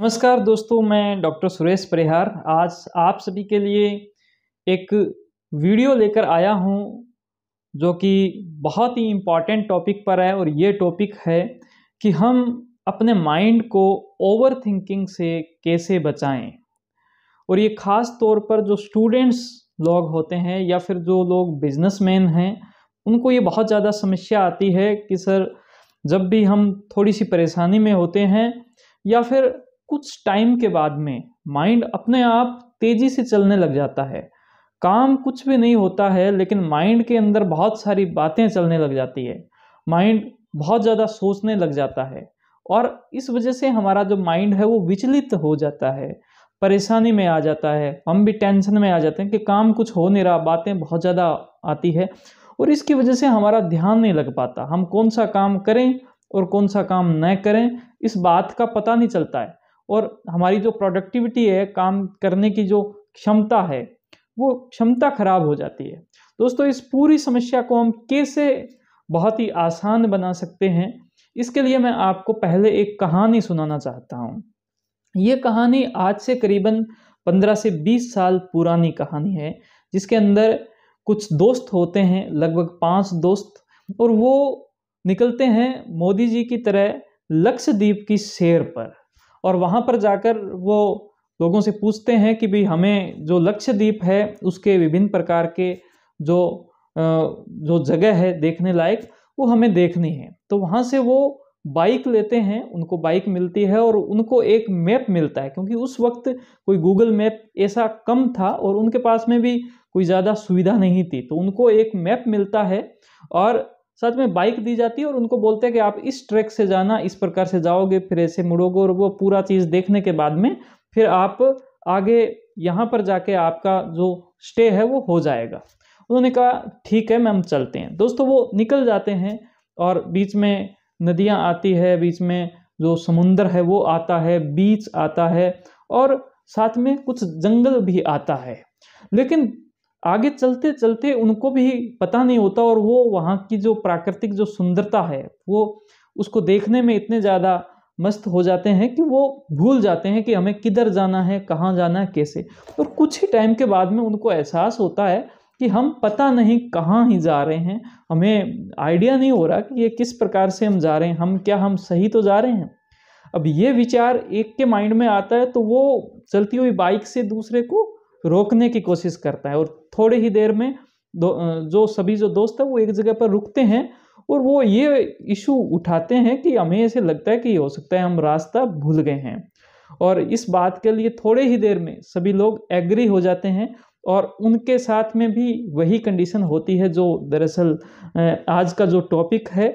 नमस्कार दोस्तों मैं डॉक्टर सुरेश परिहार आज आप सभी के लिए एक वीडियो लेकर आया हूं जो कि बहुत ही इम्पॉर्टेंट टॉपिक पर है और ये टॉपिक है कि हम अपने माइंड को ओवर थिंकिंग से कैसे बचाएं और ये ख़ास तौर पर जो स्टूडेंट्स लोग होते हैं या फिर जो लोग बिजनेसमैन हैं उनको ये बहुत ज़्यादा समस्या आती है कि सर जब भी हम थोड़ी सी परेशानी में होते हैं या फिर कुछ टाइम के बाद में माइंड अपने आप तेजी से चलने लग जाता है काम कुछ भी नहीं होता है लेकिन माइंड के अंदर बहुत सारी बातें चलने लग जाती है माइंड बहुत ज़्यादा सोचने लग जाता है और इस वजह से हमारा जो माइंड है वो विचलित हो जाता है परेशानी में आ जाता है हम भी टेंशन में आ जाते हैं कि काम कुछ हो नहीं रहा बातें बहुत ज़्यादा आती है और इसकी वजह से हमारा ध्यान नहीं लग पाता हम कौन सा काम करें और कौन सा काम न करें इस बात का पता नहीं चलता है और हमारी जो प्रोडक्टिविटी है काम करने की जो क्षमता है वो क्षमता खराब हो जाती है दोस्तों इस पूरी समस्या को हम कैसे बहुत ही आसान बना सकते हैं इसके लिए मैं आपको पहले एक कहानी सुनाना चाहता हूँ ये कहानी आज से करीबन 15 से 20 साल पुरानी कहानी है जिसके अंदर कुछ दोस्त होते हैं लगभग पांच दोस्त और वो निकलते हैं मोदी जी की तरह लक्षद्वीप की सैर पर और वहाँ पर जाकर वो लोगों से पूछते हैं कि भाई हमें जो लक्षद्वीप है उसके विभिन्न प्रकार के जो जो जगह है देखने लायक वो हमें देखनी है तो वहाँ से वो बाइक लेते हैं उनको बाइक मिलती है और उनको एक मैप मिलता है क्योंकि उस वक्त कोई गूगल मैप ऐसा कम था और उनके पास में भी कोई ज़्यादा सुविधा नहीं थी तो उनको एक मैप मिलता है और साथ में बाइक दी जाती है और उनको बोलते हैं कि आप इस ट्रैक से जाना इस प्रकार से जाओगे फिर ऐसे मुड़ोगे और वो पूरा चीज़ देखने के बाद में फिर आप आगे यहाँ पर जाके आपका जो स्टे है वो हो जाएगा उन्होंने कहा ठीक है मैम चलते हैं दोस्तों वो निकल जाते हैं और बीच में नदियाँ आती है बीच में जो समुंदर है वो आता है बीच आता है और साथ में कुछ जंगल भी आता है लेकिन आगे चलते चलते उनको भी पता नहीं होता और वो वहाँ की जो प्राकृतिक जो सुंदरता है वो उसको देखने में इतने ज़्यादा मस्त हो जाते हैं कि वो भूल जाते हैं कि हमें किधर जाना है कहाँ जाना है कैसे और कुछ ही टाइम के बाद में उनको एहसास होता है कि हम पता नहीं कहाँ ही जा रहे हैं हमें आइडिया नहीं हो रहा कि ये किस प्रकार से हम जा रहे हैं हम क्या हम सही तो जा रहे हैं अब ये विचार एक के माइंड में आता है तो वो चलती हुई बाइक से दूसरे को रोकने की कोशिश करता है और थोड़े ही देर में जो सभी जो दोस्त है वो एक जगह पर रुकते हैं और वो ये इशू उठाते हैं कि हमें ऐसे लगता है कि हो सकता है हम रास्ता भूल गए हैं और इस बात के लिए थोड़े ही देर में सभी लोग एग्री हो जाते हैं और उनके साथ में भी वही कंडीशन होती है जो दरअसल आज का जो टॉपिक है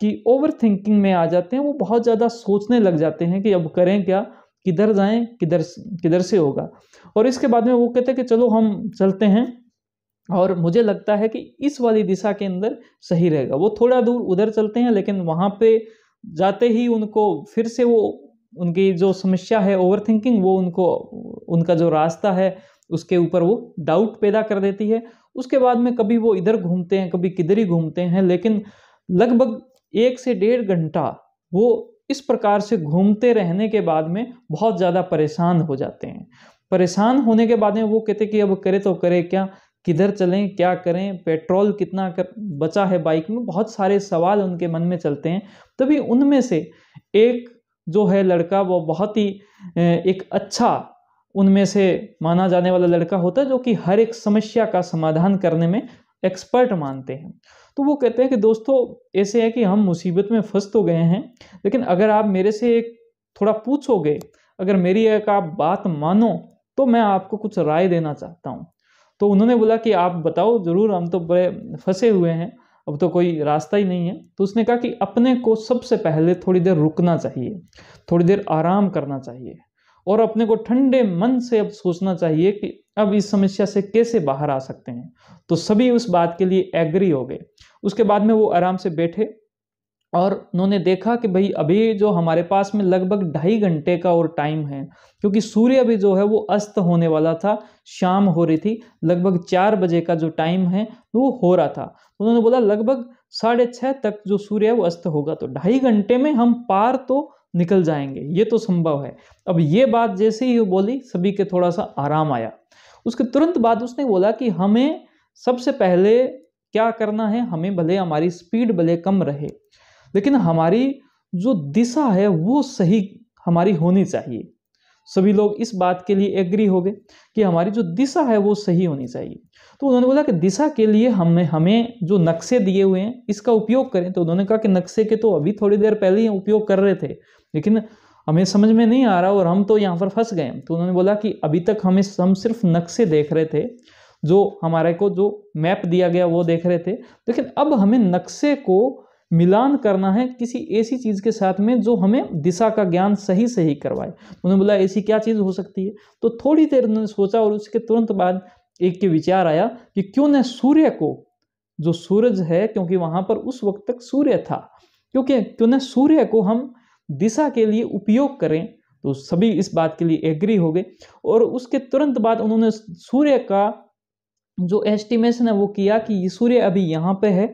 कि ओवर थिंकिंग में आ जाते हैं वो बहुत ज़्यादा सोचने लग जाते हैं कि अब करें क्या किधर जाएं किधर किधर से होगा और इसके बाद में वो कहते हैं कि चलो हम चलते हैं और मुझे लगता है कि इस वाली दिशा के अंदर सही रहेगा वो थोड़ा दूर उधर चलते हैं लेकिन वहाँ पे जाते ही उनको फिर से वो उनकी जो समस्या है ओवर थिंकिंग वो उनको उनका जो रास्ता है उसके ऊपर वो डाउट पैदा कर देती है उसके बाद में कभी वो इधर घूमते हैं कभी किधर ही घूमते हैं लेकिन लगभग एक से डेढ़ घंटा वो इस प्रकार से घूमते रहने के बाद में बहुत ज़्यादा परेशान हो जाते हैं परेशान होने के बाद में वो कहते कि अब करे तो करे क्या किधर चलें क्या करें पेट्रोल कितना कर, बचा है बाइक में बहुत सारे सवाल उनके मन में चलते हैं तभी उनमें से एक जो है लड़का वो बहुत ही एक अच्छा उनमें से माना जाने वाला लड़का होता है जो कि हर एक समस्या का समाधान करने में एक्सपर्ट मानते हैं तो वो कहते हैं कि दोस्तों ऐसे है कि हम मुसीबत में फंस तो गए हैं लेकिन अगर आप मेरे से एक थोड़ा पूछोगे अगर मेरी एक आप बात मानो तो मैं आपको कुछ राय देना चाहता हूँ तो उन्होंने बोला कि आप बताओ ज़रूर हम तो बड़े फंसे हुए हैं अब तो कोई रास्ता ही नहीं है तो उसने कहा कि अपने को सबसे पहले थोड़ी देर रुकना चाहिए थोड़ी देर आराम करना चाहिए और अपने को ठंडे मन से अब सोचना चाहिए कि अब इस समस्या से कैसे बाहर आ सकते हैं तो सभी उस बात के लिए एग्री हो गए उसके बाद में वो आराम से बैठे और उन्होंने देखा कि भाई अभी जो हमारे पास में लगभग ढाई घंटे का और टाइम है क्योंकि सूर्य अभी जो है वो अस्त होने वाला था शाम हो रही थी लगभग चार बजे का जो टाइम है वो हो रहा था उन्होंने बोला लगभग साढ़े छः तक जो सूर्य है वो अस्त होगा तो ढाई घंटे में हम पार तो निकल जाएंगे ये तो संभव है अब ये बात जैसे ही बोली सभी के थोड़ा सा आराम आया उसके तुरंत बाद उसने बोला कि हमें सबसे पहले क्या करना है हमें भले हमारी स्पीड भले कम रहे लेकिन हमारी जो दिशा है वो सही हमारी होनी चाहिए सभी लोग इस बात के लिए एग्री हो गए कि हमारी जो दिशा है वो सही होनी चाहिए तो उन्होंने बोला कि दिशा के लिए हमें हमें जो नक्शे दिए हुए हैं इसका उपयोग करें तो उन्होंने कहा कि नक्शे के तो अभी थोड़ी देर पहले ही उपयोग कर रहे थे लेकिन हमें समझ में नहीं आ रहा और हम तो यहाँ पर फंस गए तो उन्होंने बोला कि अभी तक हमें हम सिर्फ नक्शे देख रहे थे जो हमारे को जो मैप दिया गया वो देख रहे थे लेकिन अब हमें नक्शे को मिलान करना है किसी ऐसी चीज़ के साथ में जो हमें दिशा का ज्ञान सही सही करवाए उन्होंने बोला ऐसी क्या चीज़ हो सकती है तो थोड़ी देर उन्होंने सोचा और उसके तुरंत बाद एक के विचार आया कि क्यों न सूर्य को जो सूरज है क्योंकि वहाँ पर उस वक्त तक सूर्य था क्योंकि क्यों न सूर्य को हम दिशा के लिए उपयोग करें तो सभी इस बात के लिए एग्री हो गए और उसके तुरंत बाद उन्होंने सूर्य का जो एस्टिमेशन है वो किया कि सूर्य अभी यहाँ पे है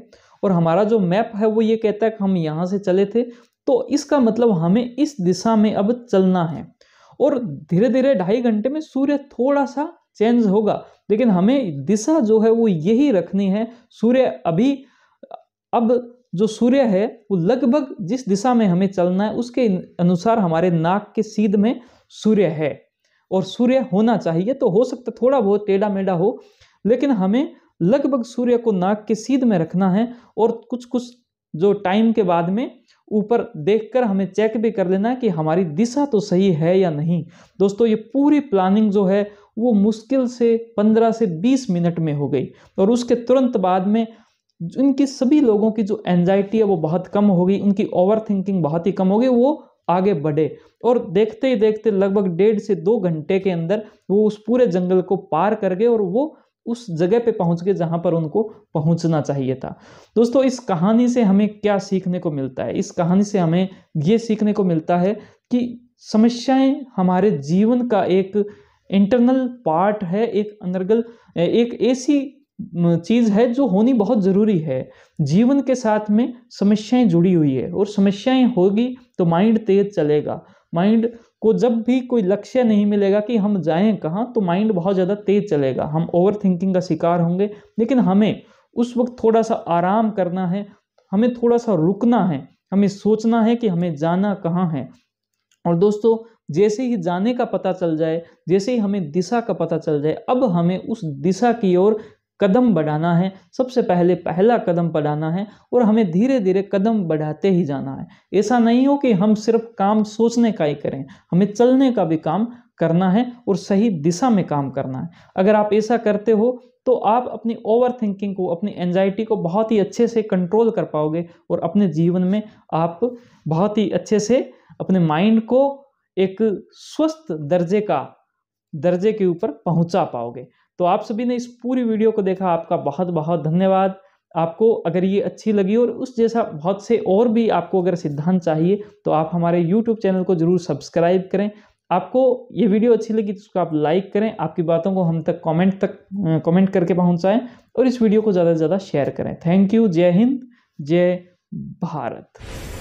और हमारा जो मैप है वो ये कहता है कि हम यहाँ से चले थे तो इसका मतलब हमें इस दिशा में अब चलना है और धीरे धीरे ढाई घंटे में सूर्य थोड़ा सा चेंज होगा लेकिन हमें दिशा जो है वो यही रखनी है सूर्य अभी अब जो सूर्य है वो लगभग जिस दिशा में हमें चलना है उसके अनुसार हमारे नाक के सीध में सूर्य है और सूर्य होना चाहिए तो हो सकता थोड़ा बहुत टेढ़ा मेढ़ा हो लेकिन हमें लगभग सूर्य को नाक के सीध में रखना है और कुछ कुछ जो टाइम के बाद में ऊपर देखकर हमें चेक भी कर लेना कि हमारी दिशा तो सही है या नहीं दोस्तों ये पूरी प्लानिंग जो है वो मुश्किल से 15 से 20 मिनट में हो गई और उसके तुरंत बाद में इनकी सभी लोगों की जो एनजाइटी है वो बहुत कम होगी उनकी ओवर थिंकिंग बहुत ही कम होगी वो आगे बढ़े और देखते ही देखते लगभग डेढ़ से दो घंटे के अंदर वो उस पूरे जंगल को पार कर गए और वो उस जगह पे पहुंच गए जहां पर उनको पहुंचना चाहिए था दोस्तों इस कहानी से हमें क्या सीखने को मिलता है इस कहानी से हमें ये सीखने को मिलता है कि समस्याएं हमारे जीवन का एक इंटरनल पार्ट है एक अनर्गल एक ऐसी चीज़ है जो होनी बहुत ज़रूरी है जीवन के साथ में समस्याएं जुड़ी हुई है और समस्याएं होगी तो माइंड तेज चलेगा माइंड को जब भी कोई लक्ष्य नहीं मिलेगा कि हम जाएं कहाँ तो माइंड बहुत ज़्यादा तेज चलेगा हम ओवर थिंकिंग का शिकार होंगे लेकिन हमें उस वक्त थोड़ा सा आराम करना है हमें थोड़ा सा रुकना है हमें सोचना है कि हमें जाना कहाँ है और दोस्तों जैसे ही जाने का पता चल जाए जैसे ही हमें दिशा का पता चल जाए अब हमें उस दिशा की ओर कदम बढ़ाना है सबसे पहले पहला कदम बढ़ाना है और हमें धीरे धीरे कदम बढ़ाते ही जाना है ऐसा नहीं हो कि हम सिर्फ काम सोचने का ही करें हमें चलने का भी काम करना है और सही दिशा में काम करना है अगर आप ऐसा करते हो तो आप अपनी ओवर थिंकिंग को अपनी एनजाइटी को बहुत ही अच्छे से कंट्रोल कर पाओगे और अपने जीवन में आप बहुत ही अच्छे से अपने माइंड को एक स्वस्थ दर्जे का दर्जे के ऊपर पहुंचा पाओगे तो आप सभी ने इस पूरी वीडियो को देखा आपका बहुत बहुत धन्यवाद आपको अगर ये अच्छी लगी और उस जैसा बहुत से और भी आपको अगर सिद्धांत चाहिए तो आप हमारे YouTube चैनल को ज़रूर सब्सक्राइब करें आपको ये वीडियो अच्छी लगी तो उसको आप लाइक करें आपकी बातों को हम तक कमेंट तक कमेंट करके पहुंचाएं और इस वीडियो को ज़्यादा से ज़्यादा शेयर करें थैंक यू जय हिंद जय भारत